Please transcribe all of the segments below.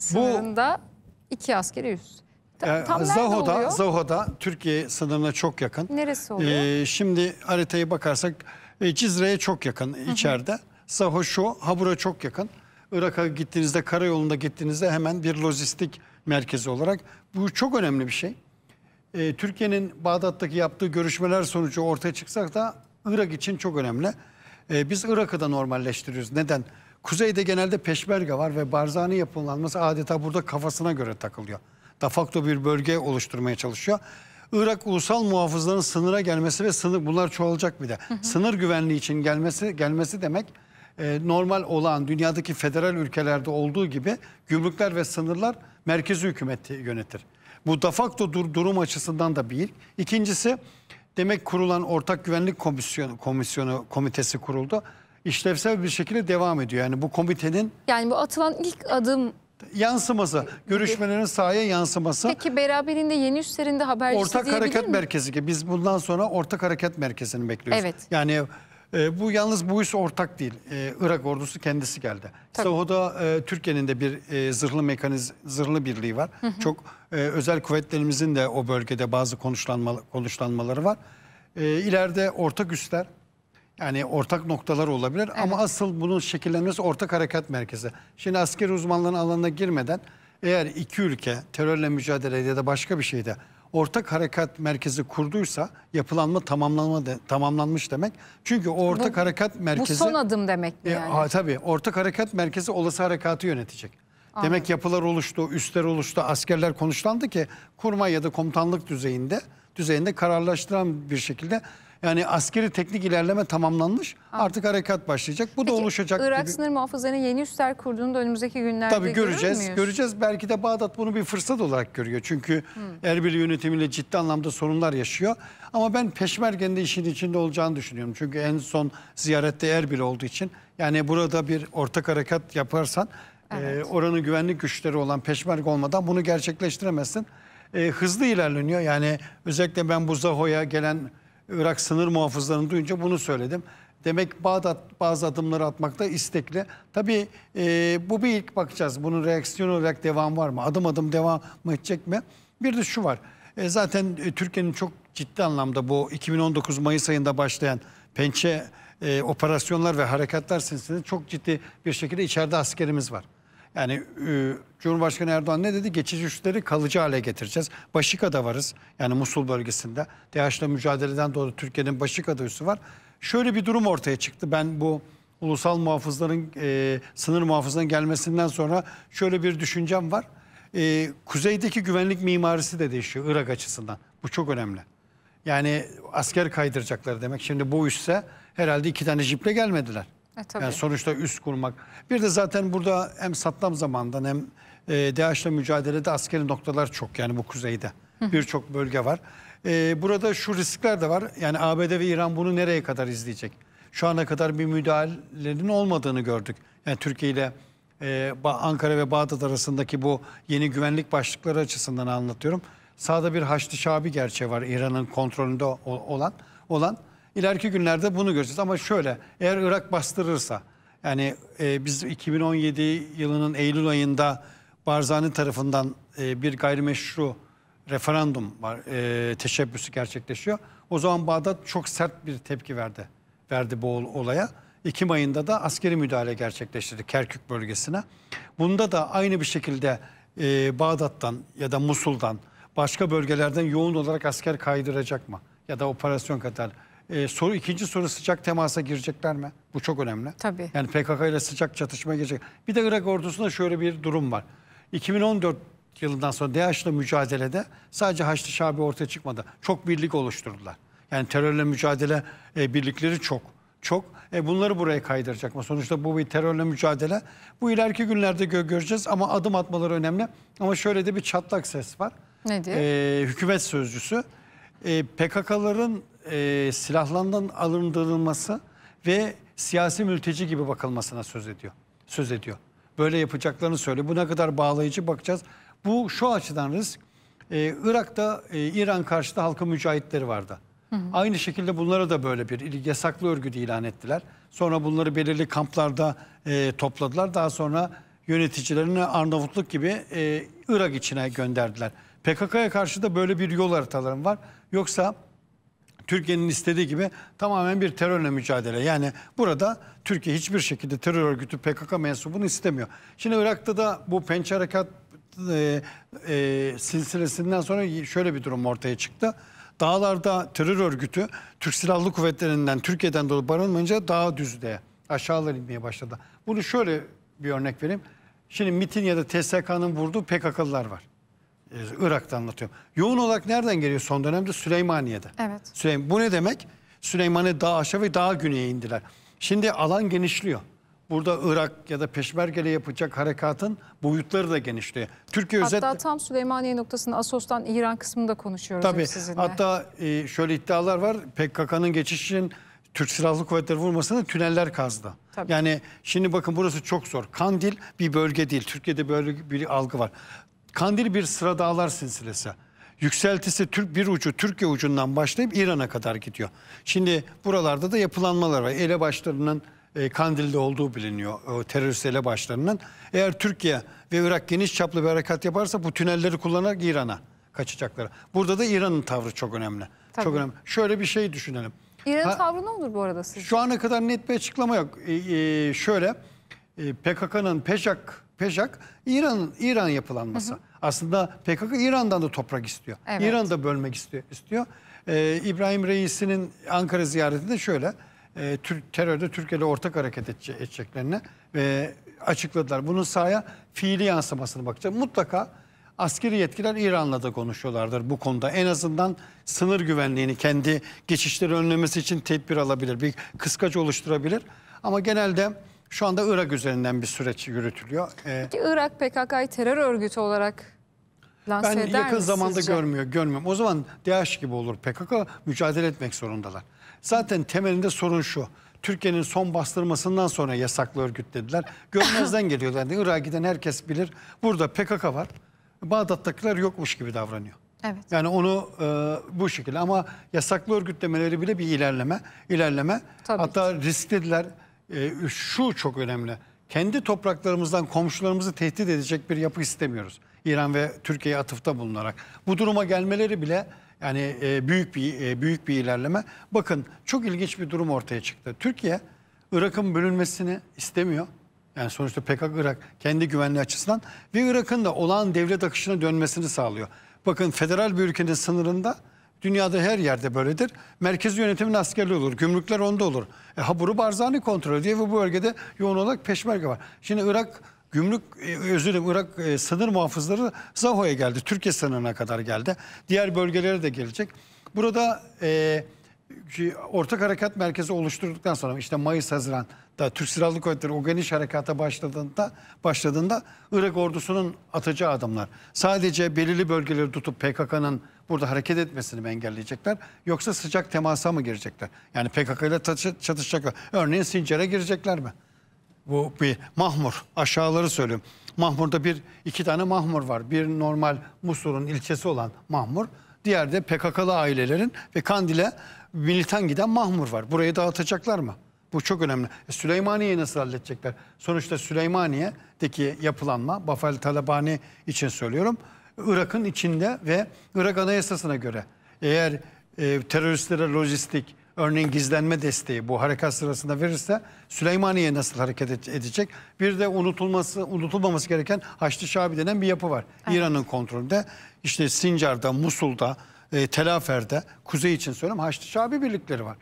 sınırında Bu, iki askeri üs. Tam, tam Zaho'da, Zaho'da Türkiye sınırına çok yakın. Neresi oluyor? Ee, şimdi haritaya bakarsak e, Cizre'ye çok yakın Hı -hı. içeride. Zaho şu, Habur'a çok yakın. Irak'a gittiğinizde, karayolunda gittiğinizde hemen bir lojistik merkezi olarak. Bu çok önemli bir şey. Ee, Türkiye'nin Bağdat'taki yaptığı görüşmeler sonucu ortaya çıksak da Irak için çok önemli. Ee, biz Irak'ı da normalleştiriyoruz. Neden? Kuzeyde genelde peşmerga var ve Barzani yapılanması adeta burada kafasına göre takılıyor. Dafakto bir bölge oluşturmaya çalışıyor. Irak ulusal muhafızların sınıra gelmesi ve sınır bunlar çoğalacak bir de. Hı hı. Sınır güvenliği için gelmesi gelmesi demek e, normal olan dünyadaki federal ülkelerde olduğu gibi gümrükler ve sınırlar merkezi hükümet yönetir. Bu dafakto dur durum açısından da bir. İkincisi demek kurulan ortak güvenlik komisyonu, komisyonu komitesi kuruldu işlevsel bir şekilde devam ediyor. Yani bu komitenin Yani bu atılan ilk adım yansıması, görüşmelerin sahaya yansıması. peki beraberinde yeni üstlerinde habercisi Ortak Hareket mi? Merkezi ki biz bundan sonra Ortak Hareket Merkezi'ni bekliyoruz. Evet. Yani e, bu yalnız bu iş ortak değil. E, Irak ordusu kendisi geldi. Tabii. SAHO'da e, Türkiye'nin de bir e, zırhlı mekaniz zırhlı birliği var. Çok e, özel kuvvetlerimizin de o bölgede bazı konuşlanma, konuşlanmaları var. E, ileride ortak üstler yani ortak noktalar olabilir evet. ama asıl bunun şekillenmesi ortak harekat merkezi. Şimdi asker uzmanlığının alanına girmeden eğer iki ülke terörle mücadele ya da başka bir şeyde ortak harekat merkezi kurduysa yapılanma tamamlanma de, tamamlanmış demek. Çünkü o ortak bu, harekat merkezi... Bu son adım demek mi e, yani? E, ha, tabii ortak harekat merkezi olası harekatı yönetecek. Demek yapılar oluştu, üstler oluştu, askerler konuşlandı ki kurmay ya da komutanlık düzeyinde düzeyinde kararlaştıran bir şekilde yani askeri teknik ilerleme tamamlanmış. Anladım. Artık harekat başlayacak. Bu Peki, da oluşacak. Irak gibi. sınır muhafızlarının yeni üstler kurduğunu da önümüzdeki günlerde Tabii göreceğiz. Görür göreceğiz. Belki de Bağdat bunu bir fırsat olarak görüyor. Çünkü hmm. Erbil yönetimiyle ciddi anlamda sorunlar yaşıyor. Ama ben Peşmergen de işin içinde olacağını düşünüyorum. Çünkü en son ziyarette Erbil olduğu için yani burada bir ortak harekat yaparsan ee, evet. oranın güvenlik güçleri olan peşmerge olmadan bunu gerçekleştiremezsin. E, hızlı ilerleniyor. Yani özellikle ben bu Zaho'ya gelen Irak sınır muhafızlarını duyunca bunu söyledim. Demek Bağdat bazı adımları atmakta istekli. Tabii e, bu bir ilk bakacağız. Bunun reaksiyon olarak devam var mı? Adım adım devam mı edecek mi? Bir de şu var. E, zaten e, Türkiye'nin çok ciddi anlamda bu 2019 Mayıs ayında başlayan pençe e, operasyonlar ve harekatlar silsilesinde çok ciddi bir şekilde içeride askerimiz var. Yani e, Cumhurbaşkanı Erdoğan ne dedi? Geçici güçleri kalıcı hale getireceğiz. Başika'da varız. Yani Musul bölgesinde. DAEŞ'le mücadeleden dolayı Türkiye'nin Başika'da üssü var. Şöyle bir durum ortaya çıktı. Ben bu ulusal muhafızların, e, sınır muhafızının gelmesinden sonra şöyle bir düşüncem var. E, kuzeydeki güvenlik mimarisi de değişiyor Irak açısından. Bu çok önemli. Yani asker kaydıracaklar demek. Şimdi bu üsse herhalde iki tane jiple gelmediler. E, tabii. Yani sonuçta üst kurmak. Bir de zaten burada hem Saddam zamandan hem e, DAEŞ'le mücadelede askeri noktalar çok yani bu kuzeyde. Birçok bölge var. E, burada şu riskler de var. Yani ABD ve İran bunu nereye kadar izleyecek? Şu ana kadar bir müdahalenin olmadığını gördük. Yani Türkiye ile e, Ankara ve Bağdat arasındaki bu yeni güvenlik başlıkları açısından anlatıyorum. Sağda bir Haçlı Şabi gerçeği var İran'ın kontrolünde olan. olan İleriki günlerde bunu göreceğiz ama şöyle eğer Irak bastırırsa yani e, biz 2017 yılının Eylül ayında Barzani tarafından e, bir gayrimeşru referandum var, e, teşebbüsü gerçekleşiyor. O zaman Bağdat çok sert bir tepki verdi verdi bu olaya. Ekim ayında da askeri müdahale gerçekleştirdi Kerkük bölgesine. Bunda da aynı bir şekilde e, Bağdat'tan ya da Musul'dan başka bölgelerden yoğun olarak asker kaydıracak mı? Ya da operasyon kadar ee, soru ikinci soru sıcak temasa girecekler mi? Bu çok önemli. Tabii. Yani PKK ile sıcak çatışma girecek. Bir de Irak ordusunda şöyle bir durum var. 2014 yılından sonra DAEŞ'le mücadelede sadece Haçlı Şabi ortaya çıkmadı. Çok birlik oluşturdular. Yani terörle mücadele e, birlikleri çok. Çok. E, bunları buraya kaydıracak mı? Sonuçta bu bir terörle mücadele. Bu ileriki günlerde gö göreceğiz ama adım atmaları önemli. Ama şöyle de bir çatlak ses var. Nedir? E, hükümet sözcüsü. E, PKK'ların e, silahlarından alındırılması ve siyasi mülteci gibi bakılmasına söz ediyor. Söz ediyor. Böyle yapacaklarını söylüyor. Bu ne kadar bağlayıcı bakacağız. Bu şu açıdan risk. Ee, Irak'ta e, İran karşıtı halkın mücahitleri vardı. Hı hı. Aynı şekilde bunlara da böyle bir yasaklı örgüt ilan ettiler. Sonra bunları belirli kamplarda e, topladılar. Daha sonra yöneticilerini Arnavutluk gibi e, Irak içine gönderdiler. PKK'ya karşı da böyle bir yol haritalarım var. Yoksa Türkiye'nin istediği gibi tamamen bir terörle mücadele. Yani burada Türkiye hiçbir şekilde terör örgütü PKK mensubunu istemiyor. Şimdi Irak'ta da bu pençe harekat e, e, silsilesinden sonra şöyle bir durum ortaya çıktı. Dağlarda terör örgütü Türk Silahlı Kuvvetleri'nden Türkiye'den dolayı barınmayınca dağ düzlüğe aşağılar inmeye başladı. Bunu şöyle bir örnek vereyim. Şimdi MIT'in ya da TSK'nın vurduğu PKK'lılar var e, Irak'ta anlatıyorum. Yoğun olarak nereden geliyor son dönemde? Süleymaniye'de. Evet. Süleyman, bu ne demek? Süleymaniye daha aşağı ve daha güneye indiler. Şimdi alan genişliyor. Burada Irak ya da Peşmergele yapacak harekatın boyutları da genişliyor. Türkiye hatta özet... tam Süleymaniye noktasında Asos'tan İran kısmında konuşuyoruz Tabii, sizinle. Hatta e, şöyle iddialar var. PKK'nın geçiş için Türk Silahlı Kuvvetleri vurmasına tüneller kazdı. Tabii. Yani şimdi bakın burası çok zor. Kandil bir bölge değil. Türkiye'de böyle bir algı var. Kandil bir sıra dağlar silsilesi. Yükseltisi Türk bir ucu Türkiye ucundan başlayıp İran'a kadar gidiyor. Şimdi buralarda da yapılanmalar var. Elebaşlarının e, Kandil'de olduğu biliniyor. E, terörist elebaşlarının. Eğer Türkiye ve Irak geniş çaplı bir harekat yaparsa bu tünelleri kullanarak İran'a kaçacaklar. Burada da İran'ın tavrı çok önemli. Tabii. Çok önemli. Şöyle bir şey düşünelim. İran'ın tavrı ne olur bu arada sizce? Şu ana kadar net bir açıklama yok. E, e, şöyle e, PKK'nın Peşak Peşak İran İran yapılanması. Hı hı. Aslında PKK İran'dan da toprak istiyor. Evet. İran da bölmek istiyor. istiyor. Ee, İbrahim Reis'in Ankara ziyaretinde şöyle e, tür, terörde Türkiye'de ortak hareket edece, edeceklerini ve açıkladılar. Bunun sahaya fiili yansımasını bakacağız. Mutlaka askeri yetkiler İran'la da konuşuyorlardır bu konuda. En azından sınır güvenliğini kendi geçişleri önlemesi için tedbir alabilir. Bir kıskaç oluşturabilir. Ama genelde şu anda Irak üzerinden bir süreç yürütülüyor. Ee, Irak PKK'yı terör örgütü olarak lanse ben eder Ben yakın mi zamanda sizce? görmüyor, görmüyorum. O zaman DAEŞ gibi olur PKK mücadele etmek zorundalar. Zaten temelinde sorun şu. Türkiye'nin son bastırmasından sonra yasaklı örgüt dediler. Görmezden geliyorlar. Yani Irak'a giden herkes bilir. Burada PKK var. Bağdat'takiler yokmuş gibi davranıyor. Evet. Yani onu e, bu şekilde ama yasaklı örgütlemeleri bile bir ilerleme, ilerleme. Tabii Hatta ki. risklediler e, şu çok önemli. Kendi topraklarımızdan komşularımızı tehdit edecek bir yapı istemiyoruz. İran ve Türkiye'ye atıfta bulunarak. Bu duruma gelmeleri bile yani e, büyük bir e, büyük bir ilerleme. Bakın çok ilginç bir durum ortaya çıktı. Türkiye Irak'ın bölünmesini istemiyor. Yani sonuçta PKK Irak kendi güvenliği açısından ve Irak'ın da olağan devlet akışına dönmesini sağlıyor. Bakın federal bir ülkenin sınırında Dünyada her yerde böyledir. Merkez yönetimin askerliği olur. Gümrükler onda olur. E, haburu Barzani kontrol ediyor ve bu bölgede yoğun olarak peşmerge var. Şimdi Irak gümrük e, özür dilerim Irak e, sınır muhafızları Zaho'ya geldi. Türkiye sınırına kadar geldi. Diğer bölgelere de gelecek. Burada eee ortak harekat merkezi oluşturduktan sonra işte Mayıs Haziran da Türk Silahlı Kuvvetleri o geniş harekata başladığında başladığında Irak ordusunun atacağı adımlar sadece belirli bölgeleri tutup PKK'nın burada hareket etmesini mi engelleyecekler yoksa sıcak temasa mı girecekler? Yani PKK ile çatışacaklar. Örneğin Sincar'a girecekler mi? Bu bir mahmur aşağıları söyleyeyim Mahmur'da bir iki tane mahmur var. Bir normal Musul'un ilçesi olan mahmur. Diğer de PKK'lı ailelerin ve Kandil'e militan giden Mahmur var. Burayı dağıtacaklar mı? Bu çok önemli. E, Süleymaniye'yi nasıl halledecekler? Sonuçta Süleymaniye'deki yapılanma, Bafal Talabani için söylüyorum, Irak'ın içinde ve Irak Anayasası'na göre eğer e, teröristlere lojistik, örneğin gizlenme desteği bu harekat sırasında verirse Süleymaniye nasıl hareket edecek? Bir de unutulması unutulmaması gereken Haçlı Şabi denen bir yapı var. Evet. İran'ın kontrolünde işte Sincar'da, Musul'da, e, Telafer'de, kuzey için söylüyorum Haçlı Şabi birlikleri var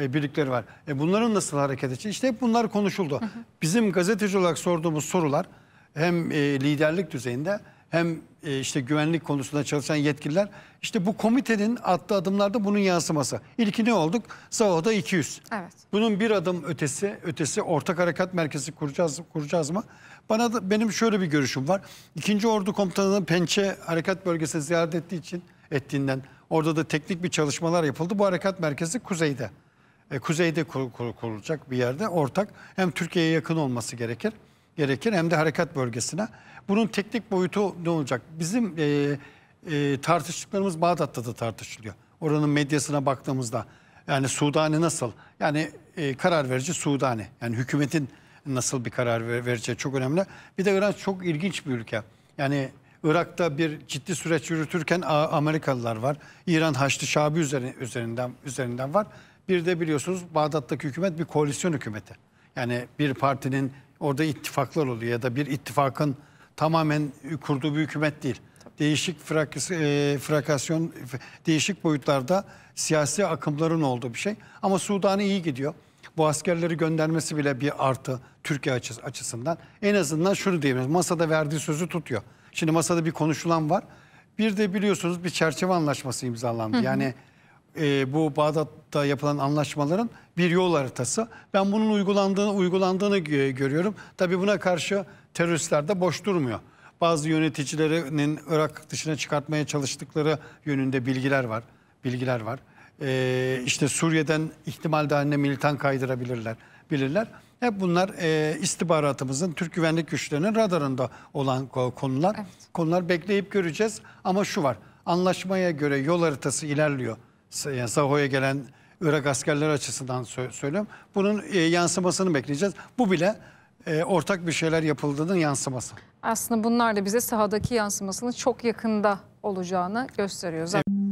e, birlikleri var. E, bunların nasıl hareket edecek? İşte hep bunlar konuşuldu. Hı hı. Bizim gazeteci olarak sorduğumuz sorular hem e, liderlik düzeyinde hem e, işte güvenlik konusunda çalışan yetkililer. İşte bu komitenin attığı adımlarda bunun yansıması. İlki ne olduk? Savo'da 200. Evet. Bunun bir adım ötesi, ötesi ortak harekat merkezi kuracağız, kuracağız mı? Bana da, benim şöyle bir görüşüm var. İkinci Ordu Komutanı'nın Pençe Harekat bölgesi ziyaret ettiği için ettiğinden orada da teknik bir çalışmalar yapıldı. Bu harekat merkezi kuzeyde. E, kuzeyde kur, kur, kurulacak bir yerde ortak. Hem Türkiye'ye yakın olması gerekir gerekir hem de harekat bölgesine. Bunun teknik boyutu ne olacak? Bizim e, e, tartıştıklarımız Bağdat'ta da tartışılıyor. Oranın medyasına baktığımızda yani Sudani nasıl? Yani e, karar verici Sudani. Yani hükümetin nasıl bir karar ver, vereceği çok önemli. Bir de İran çok ilginç bir ülke. Yani Irak'ta bir ciddi süreç yürütürken Amerikalılar var. İran Haçlı Şabi üzerinden üzerinden var. Bir de biliyorsunuz Bağdat'taki hükümet bir koalisyon hükümeti. Yani bir partinin Orada ittifaklar oluyor ya da bir ittifakın tamamen kurduğu bir hükümet değil. Tabii. Değişik frakas, e, frakasyon, değişik boyutlarda siyasi akımların olduğu bir şey. Ama Sudan'a iyi gidiyor. Bu askerleri göndermesi bile bir artı Türkiye açısından. En azından şunu diyebiliriz. Masada verdiği sözü tutuyor. Şimdi masada bir konuşulan var. Bir de biliyorsunuz bir çerçeve anlaşması imzalandı. Hı hı. Yani e, bu Bağdat'ta yapılan anlaşmaların bir yol haritası. Ben bunun uygulandığını uygulandığını görüyorum. Tabii buna karşı teröristler de boş durmuyor. Bazı yöneticilerinin Irak dışına çıkartmaya çalıştıkları yönünde bilgiler var. Bilgiler var. E, işte Suriye'den ihtimal dahilinde militan kaydırabilirler. Bilirler. Hep bunlar e, istihbaratımızın, Türk güvenlik güçlerinin radarında olan konular. Evet. Konular bekleyip göreceğiz. Ama şu var, anlaşmaya göre yol haritası ilerliyor yani Zaho'ya gelen Irak askerleri açısından sö söylüyorum. Bunun e, yansımasını bekleyeceğiz. Bu bile e, ortak bir şeyler yapıldığının yansıması. Aslında bunlar da bize sahadaki yansımasının çok yakında olacağını gösteriyor. Zaten... Evet.